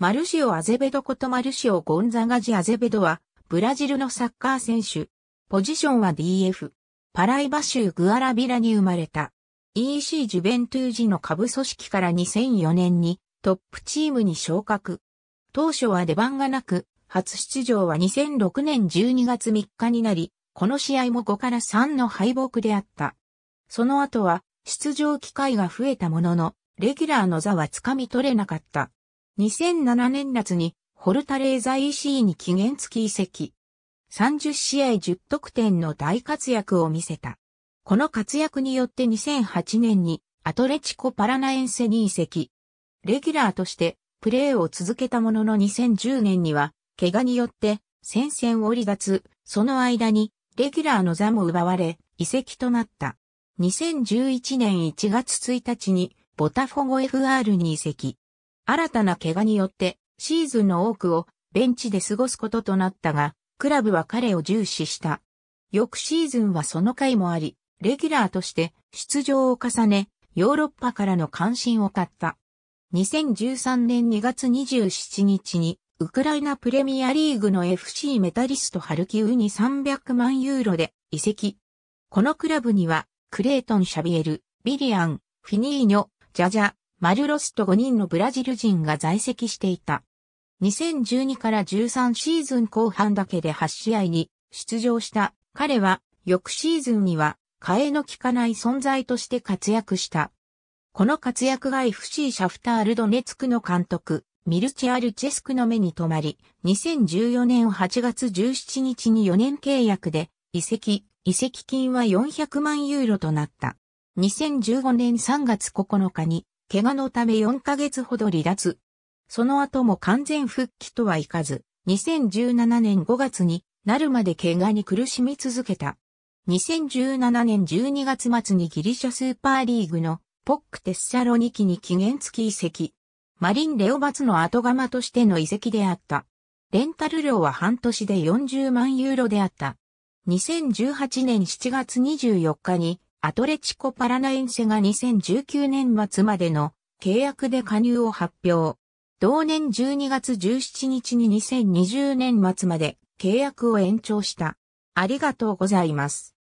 マルシオ・アゼベドことマルシオ・ゴンザガジ・アゼベドは、ブラジルのサッカー選手。ポジションは DF。パライバ州グアラビラに生まれた。EC ジュベントゥージの下部組織から2004年にトップチームに昇格。当初は出番がなく、初出場は2006年12月3日になり、この試合も5から3の敗北であった。その後は出場機会が増えたものの、レギュラーの座はつかみ取れなかった。2007年夏にホルタレーザ EC に期限付き移籍。30試合10得点の大活躍を見せた。この活躍によって2008年にアトレチコパラナエンセに移籍。レギュラーとしてプレーを続けたものの2010年には怪我によって戦線を離脱、その間にレギュラーの座も奪われ移籍となった。2011年1月1日にボタフォゴ FR に移籍。新たな怪我によってシーズンの多くをベンチで過ごすこととなったが、クラブは彼を重視した。翌シーズンはその回もあり、レギュラーとして出場を重ね、ヨーロッパからの関心を買った。2013年2月27日に、ウクライナプレミアリーグの FC メタリストハルキウに300万ユーロで移籍。このクラブには、クレイトン・シャビエル、ビリアン、フィニーニョ、ジャジャ、マルロスと5人のブラジル人が在籍していた。2012から13シーズン後半だけで8試合に出場した彼は翌シーズンには替えの効かない存在として活躍した。この活躍が FC シャフタールドネツクの監督、ミルチアルチェスクの目に留まり、2014年8月17日に4年契約で、移籍、移籍金は400万ユーロとなった。2015年3月9日に怪我のため4ヶ月ほど離脱。その後も完全復帰とはいかず、2017年5月になるまで怪我に苦しみ続けた。2017年12月末にギリシャスーパーリーグのポックテッサロニキに期限付き移籍。マリン・レオバツの後釜としての移籍であった。レンタル料は半年で40万ユーロであった。2018年7月24日にアトレチコパラナエンセが2019年末までの契約で加入を発表。同年12月17日に2020年末まで契約を延長した。ありがとうございます。